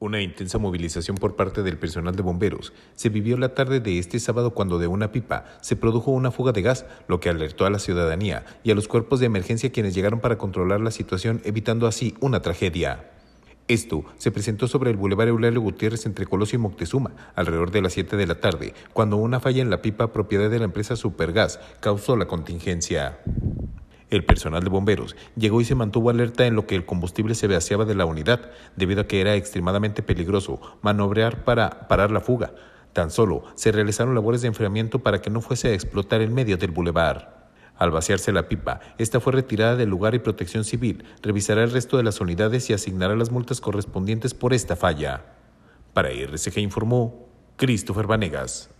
Una intensa movilización por parte del personal de bomberos se vivió la tarde de este sábado cuando de una pipa se produjo una fuga de gas, lo que alertó a la ciudadanía y a los cuerpos de emergencia quienes llegaron para controlar la situación evitando así una tragedia. Esto se presentó sobre el bulevar Eulalio Gutiérrez entre Colosio y Moctezuma alrededor de las 7 de la tarde, cuando una falla en la pipa propiedad de la empresa Supergas causó la contingencia. El personal de bomberos llegó y se mantuvo alerta en lo que el combustible se vaciaba de la unidad, debido a que era extremadamente peligroso manobrear para parar la fuga. Tan solo se realizaron labores de enfriamiento para que no fuese a explotar en medio del bulevar. Al vaciarse la pipa, esta fue retirada del lugar y Protección Civil revisará el resto de las unidades y asignará las multas correspondientes por esta falla. Para RCG informó Christopher Vanegas.